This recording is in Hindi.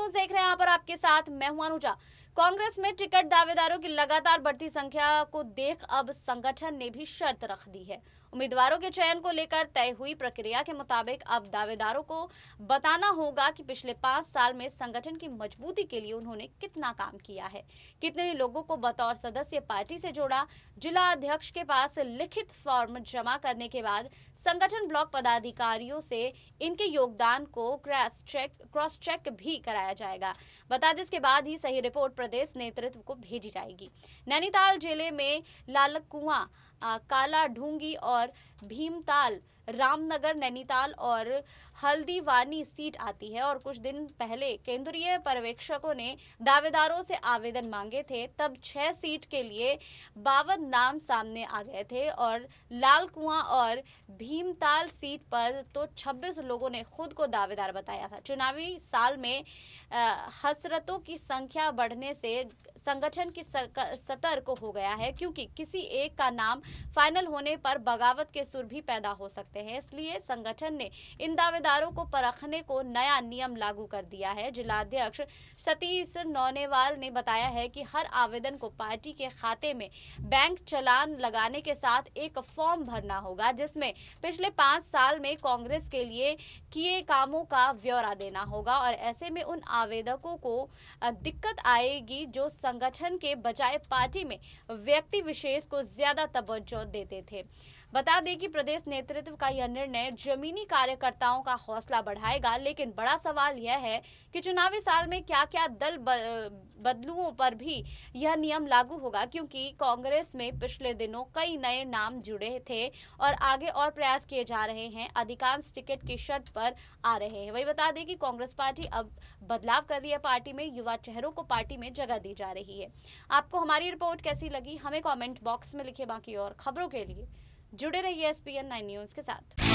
न्यूज देख रहे हैं यहाँ पर आपके साथ मैं हुआ अनुजा कांग्रेस में टिकट दावेदारों की लगातार बढ़ती संख्या को देख अब संगठन ने भी शर्त रख दी है उम्मीदवारों के चयन को लेकर तय हुई प्रक्रिया के मुताबिक अब दावेदारों को बताना होगा कि पिछले पांच साल में संगठन की मजबूती के लिए उन्होंने कितना काम किया है कितने लोगों को बतौर सदस्य पार्टी से जोड़ा जिला अध्यक्ष के पास लिखित फॉर्म जमा करने के बाद संगठन ब्लॉक पदाधिकारियों से इनके योगदान को क्रॉस चेक क्रॉस चेक भी कराया जाएगा बता दें इसके बाद ही सही रिपोर्ट प्रदेश नेतृत्व को भेजी जाएगी नैनीताल जिले में लालकुआ काला ढूंगी और भीमताल रामनगर नैनीताल और हल्दीवानी सीट आती है और कुछ दिन पहले केंद्रीय पर्यवेक्षकों ने दावेदारों से आवेदन मांगे थे तब छह सीट के लिए बावन नाम सामने आ गए थे और लाल कुआ और भीमताल सीट पर तो 26 लोगों ने खुद को दावेदार बताया था चुनावी साल में हसरतों की संख्या बढ़ने से संगठन की सतर्क हो गया है क्योंकि किसी एक का नाम फाइनल होने पर बगावत के सुर भी पैदा हो सकते हैं इसलिए संगठन ने इन दावेदारों को परखने को नया नियम लागू कर दिया है जिलाध्यक्ष सतीश नौनेवाल ने बताया है कि हर आवेदन को पार्टी के खाते में बैंक चलान लगाने के साथ एक फॉर्म भरना होगा जिसमें पिछले पाँच साल में कांग्रेस के लिए किए कामों का ब्यौरा देना होगा और ऐसे में उन आवेदकों को दिक्कत आएगी जो संगठन के बजाय पार्टी में व्यक्ति विशेष को ज्यादा तब तवज्जो देते थे बता दें कि प्रदेश नेतृत्व का यह निर्णय जमीनी कार्यकर्ताओं का हौसला बढ़ाएगा लेकिन बड़ा सवाल यह है कि चुनावी साल में क्या क्या दल बदलुओं पर भी यह नियम लागू होगा क्योंकि कांग्रेस में पिछले दिनों कई नए नाम जुड़े थे और आगे और प्रयास किए जा रहे हैं अधिकांश टिकट की शर्त पर आ रहे हैं वही बता दें कि कांग्रेस पार्टी अब बदलाव कर रही है पार्टी में युवा चेहरों को पार्टी में जगह दी जा रही है आपको हमारी रिपोर्ट कैसी लगी हमें कॉमेंट बॉक्स में लिखे बाकी और खबरों के लिए जुड़े रहिए एस पी न्यूज़ के साथ